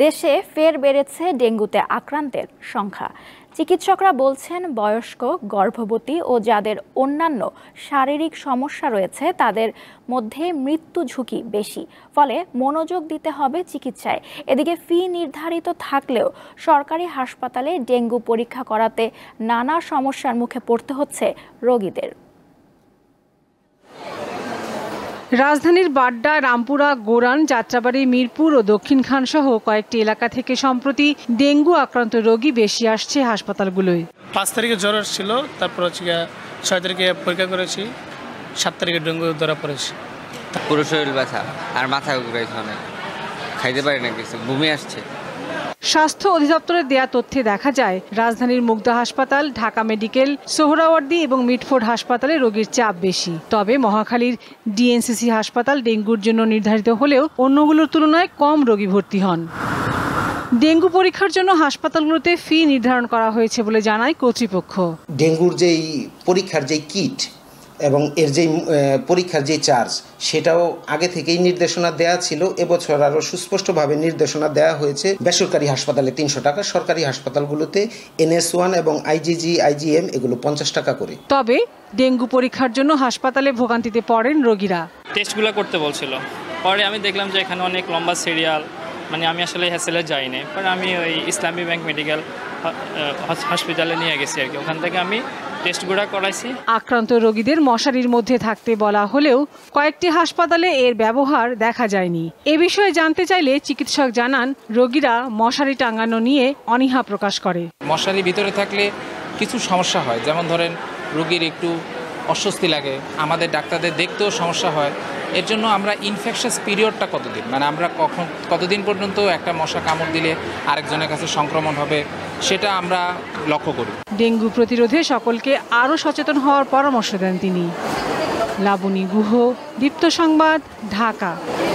দেশে ফের বেড়েছে ডেঙ্গুতে আক্রান্তের সংখ্যা চিকিৎসকরা বলছেন বয়স্ক গর্ভবতী ও যাদের অন্যান্য শারীরিক সমস্যা রয়েছে তাদের মধ্যে মৃত্যু ঝুঁকি বেশি ফলে মনোযোগ দিতে হবে চিকিৎসায় এদিকে ফি নির্ধারিত থাকলেও সরকারি হাসপাতালে ডেঙ্গু পরীক্ষা করাতে নানা সমস্যার মুখে পড়তে হচ্ছে রোগীদের রাজধানীর বাড্ডা রামপুরা গোরান যাত্রাবাড়ি মিরপুর ও দক্ষিণখান সহ কয়েকটি এলাকা থেকে সম্প্রতি ডেঙ্গু আক্রান্ত রোগী বেশি আসছে হাসপাতালগুলোয় পাঁচ তারিখে জ্বর ছিল তারপর হচ্ছে ছয় তারিখে পরীক্ষা করেছি সাত তারিখে ডেঙ্গু ধরা পড়েছি পুরো শরীর ব্যথা আর মাথা খাইতে পারি না কিছু বমি আসছে স্বাস্থ্য অধিদপ্তরের দেয়া তথ্যে দেখা যায় রাজধানীর মুগদা হাসপাতাল ঢাকা মেডিকেল সোহরাওয়ার্দি এবং মিটফোর্ড হাসপাতালে রোগীর চাপ বেশি তবে মহাখালীর ডিএনসিসি হাসপাতাল ডেঙ্গুর জন্য নির্ধারিত হলেও অন্যগুলোর তুলনায় কম রোগী ভর্তি হন ডেঙ্গু পরীক্ষার জন্য হাসপাতালগুলোতে ফি নির্ধারণ করা হয়েছে বলে জানায় কর্তৃপক্ষ ডেঙ্গুর যেই পরীক্ষার যেই কিট এবং এর যেই পরীক্ষার যে চার্জ সেটাও আগে থেকেই নির্দেশনা দেয়া ছিল এবছর আরও সুস্পষ্টভাবে নির্দেশনা দেয়া হয়েছে বেসরকারি হাসপাতালে তিনশো টাকা সরকারি হাসপাতালগুলোতে এনএস ওয়ান এবং আইজিজি আইজিএম এগুলো পঞ্চাশ টাকা করে তবে ডেঙ্গু পরীক্ষার জন্য হাসপাতালে ভোগান্তিতে পড়েন রোগীরা টেস্টগুলো করতে বলছিল পরে আমি দেখলাম যে এখানে অনেক লম্বা সিরিয়াল মানে আমি আসলে হ্যাসেলে যাইনি পরে আমি ওই ইসলামী ব্যাংক মেডিকেল হসপিটালে নিয়ে গেছি আর কি ওখান থেকে আমি করাইছি আক্রান্ত রোগীদের মশারির মধ্যে থাকতে বলা হলেও কয়েকটি হাসপাতালে এর ব্যবহার দেখা যায়নি এ বিষয়ে জানতে চাইলে চিকিৎসক জানান রোগীরা মশারি টাঙানো নিয়ে অনীহা প্রকাশ করে মশারি ভিতরে থাকলে কিছু সমস্যা হয় যেমন ধরেন রোগীর একটু অস্বস্তি লাগে আমাদের ডাক্তারদের দেখতেও সমস্যা হয় এর জন্য আমরা ইনফেকশাস পিরিয়ডটা কতদিন মানে আমরা কখন কতদিন পর্যন্ত একটা মশা কামড় দিলে আরেকজনের কাছে সংক্রমণ হবে সেটা আমরা লক্ষ্য করি ডেঙ্গু প্রতিরোধে সকলকে আরও সচেতন হওয়ার পরামর্শ দেন তিনি লাবণী গুহ দীপ্ত সংবাদ ঢাকা